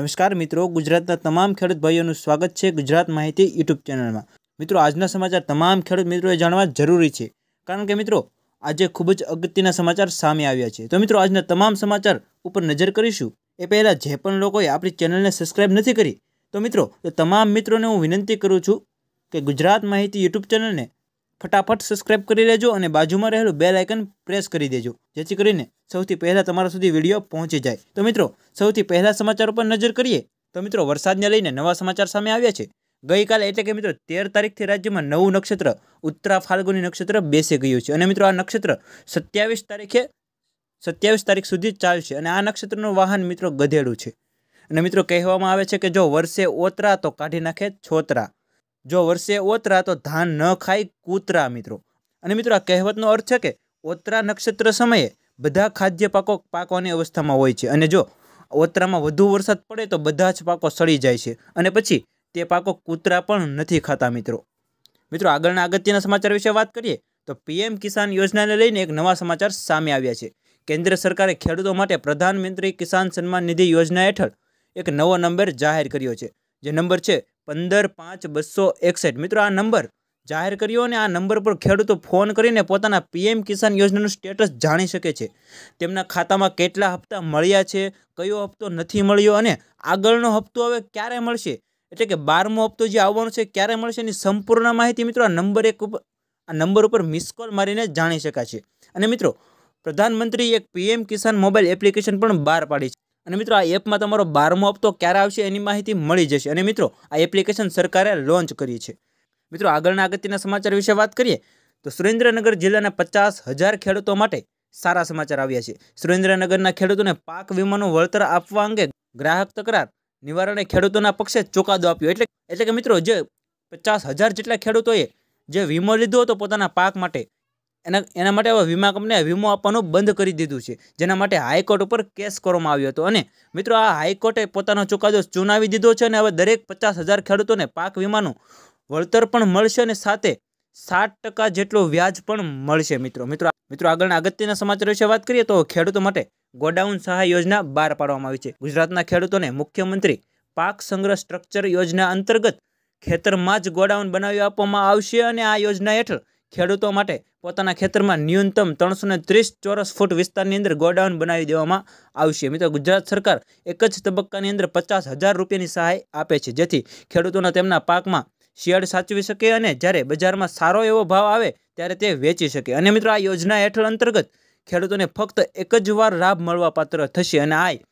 નમસ્કાર મિત્રો ગુજરાતના તમામ ખેડૂત ભાઈઓનું સ્વાગત છે ગુજરાત માહિતી યુટ્યુબ ચેનલમાં મિત્રો આજના સમાચાર તમામ ખેડૂત મિત્રોએ જાણવા જરૂરી છે કારણ કે મિત્રો આજે ખૂબ જ અગત્યના સમાચાર સામે આવ્યા છે તો મિત્રો આજના તમામ સમાચાર ઉપર નજર કરીશું એ પહેલાં જે પણ લોકોએ આપણી ચેનલને સબસ્ક્રાઈબ નથી કરી તો મિત્રો તમામ મિત્રોને હું વિનંતી કરું છું કે ગુજરાત માહિતી યુટ્યુબ ચેનલને ફટાફટ સબસ્ક્રાઇબ કરી લેજો અને બાજુમાં રહેલું બે આઇકન પ્રેસ કરી દેજો જેથી કરીને સૌથી પહેલાં તમારા સુધી વિડીયો પહોંચી જાય તો મિત્રો સૌથી પહેલાં સમાચાર પર નજર કરીએ તો મિત્રો વરસાદને લઈને નવા સમાચાર સામે આવ્યા છે ગઈકાલે એટલે કે મિત્રો તેર તારીખથી રાજ્યમાં નવું નક્ષત્ર ઉત્તરા ફાલ્ગુની નક્ષત્ર બેસી ગયું છે અને મિત્રો આ નક્ષત્ર સત્યાવીસ તારીખે સત્યાવીસ તારીખ સુધી ચાલશે અને આ નક્ષત્રનું વાહન મિત્રો ગધેડું છે અને મિત્રો કહેવામાં આવે છે કે જો વર્ષે ઓતરા તો કાઢી નાખે છોતરા જો વર્ષે ઓતરા તો ધાન ન ખાય કૂતરા મિત્રો અને મિત્રો આ કહેવતનો અર્થ છે કે ઓતરા નક્ષત્ર સમયે બધા ખાદ્ય પાકો પાકોની અવસ્થામાં હોય છે અને જો ઓતરામાં વધુ વરસાદ પડે તો બધા જ પાકો સડી જાય છે અને પછી તે પાકો કૂતરા પણ નથી ખાતા મિત્રો મિત્રો આગળના અગત્યના સમાચાર વિશે વાત કરીએ તો પીએમ કિસાન યોજનાને લઈને એક નવા સમાચાર સામે આવ્યા છે કેન્દ્ર સરકારે ખેડૂતો માટે પ્રધાનમંત્રી કિસાન સન્માન નિધિ યોજના હેઠળ એક નવો નંબર જાહેર કર્યો છે જે નંબર છે પંદર પાંચ બસો એકસઠ મિત્રો આ નંબર જાહેર કર્યો અને આ નંબર પર ખેડૂતો ફોન કરીને પોતાના પીએમ કિસાન યોજનાનું સ્ટેટસ જાણી શકે છે તેમના ખાતામાં કેટલા હપ્તા મળ્યા છે કયો હપ્તો નથી મળ્યો અને આગળનો હપ્તો હવે ક્યારે મળશે એટલે કે બારમો હપ્તો જે આવવાનો છે ક્યારે મળશે એની સંપૂર્ણ માહિતી મિત્રો આ નંબર એક ઉપર આ નંબર ઉપર મિસ કોલ મારીને જાણી શકાશે અને મિત્રો પ્રધાનમંત્રી એક પીએમ કિસાન મોબાઈલ એપ્લિકેશન પણ બહાર પાડી છે અને મિત્રો આ એપમાં તમારો બારમો હપ્તો ક્યારે આવશે એની માહિતી મળી જશે અને મિત્રો આ એપ્લિકેશન સરકારે લોન્ચ કરી છે મિત્રો આગળના અગત્યના સમાચાર વિશે વાત કરીએ તો સુરેન્દ્રનગર જિલ્લાના પચાસ હજાર ખેડૂતો માટે સારા સમાચાર આવ્યા છે સુરેન્દ્રનગરના ખેડૂતોને પાક વીમાનું વળતર આપવા અંગે ગ્રાહક તકરાર નિવારણે ખેડૂતોના પક્ષે ચુકાદો આપ્યો એટલે એટલે કે મિત્રો જે પચાસ હજાર જેટલા ખેડૂતોએ જે વીમો લીધો હતો પોતાના પાક માટે એના એના માટે હવે વીમા કંપનીએ વીમો આપવાનું બંધ કરી દીધું છે જેના માટે હાઈકોર્ટ ઉપર કેસ કરવામાં આવ્યો હતો અને મિત્રો આ હાઈકોર્ટે પોતાનો ચુકાદો ચુનાવી દીધો છે અને હવે દરેક પચાસ હજાર ખેડૂતોને પાક વીમાનું વળતર પણ મળશે અને સાથે સાત ટકા જેટલું વ્યાજ પણ મળશે મિત્રો મિત્રો મિત્રો આગળના અગત્યના સમાચાર વિશે વાત કરીએ તો ખેડૂતો માટે ગોડાઉન સહાય યોજના બહાર પાડવામાં આવી છે ગુજરાતના ખેડૂતોને મુખ્યમંત્રી પાક સંગ્રહ સ્ટ્રક્ચર યોજના અંતર્ગત ખેતરમાં જ ગોડાઉન બનાવી આપવામાં આવશે અને આ યોજના હેઠળ ખેડૂતો માટે પોતાના ખેતરમાં ન્યૂનતમ ત્રણસો ત્રીસ ચોરસ ફૂટ વિસ્તારની અંદર ગોડાઉન બનાવી દેવામાં આવશે મિત્રો ગુજરાત સરકાર એક જ તબક્કાની અંદર પચાસ હજાર રૂપિયાની સહાય આપે છે જેથી ખેડૂતોના તેમના પાકમાં શિયાળ સાચવી શકે અને જ્યારે બજારમાં સારો એવો ભાવ આવે ત્યારે તે વેચી શકે અને મિત્રો આ યોજના હેઠળ અંતર્ગત ખેડૂતોને ફક્ત એક જ વાર લાભ મળવાપાત્ર થશે અને આય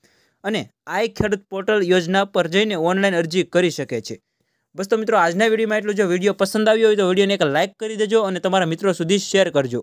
અને આય ખેડૂત પોર્ટલ યોજના પર જઈને ઓનલાઈન અરજી કરી શકે છે બસ તો મિત્રો આજના વિડીયોમાં એટલું જો વિડીયો પસંદ આવ્યો હોય તો વિડીયોને એક લાઇક કરી દેજો અને તમારા મિત્રો સુધી શેર કરજો